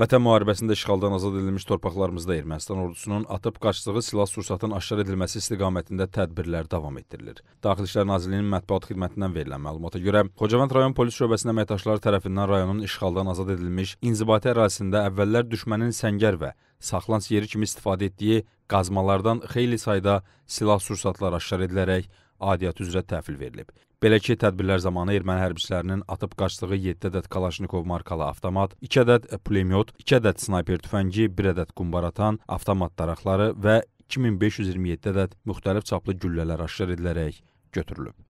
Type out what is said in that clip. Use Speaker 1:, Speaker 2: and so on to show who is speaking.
Speaker 1: Vətən müharibəsində işğaldan azad edilmiş torpaqlarımızda Ermənistan ordusunun atıb qaçdığı silah-sursatın aşkar edilməsi istiqamətində tədbirlər davam etdirilir. Daxili İşlər Nazirliyinin mətbuat xidmətindən verilən məlumata görə, Xocavənd rayon polis şöbəsinin əməkdaşları tərəfindən rayonun işğaldan azad edilmiş inzibati ərazisində əvvəllər düşmənin səngər və saxlanc yeri kimi istifadə etdiyi qazmalardan xeyli sayda silah-sursatlar aşkar edilərək adiyyat üzrə təhvil verilib. Belə ki, tədbirlər zamanı erməni hərbiçilərinin atıb qaçdığı 7 ədəd Kalaşnikov markalı avtomat, 2 ədəd pulemyot, 2 ədəd snayper tüfəngi, 1 ədəd qumbaratan, avtomat daraqları və 2527 ədəd müxtəlif çaplı güllələr aşkar edilərək götürülüb.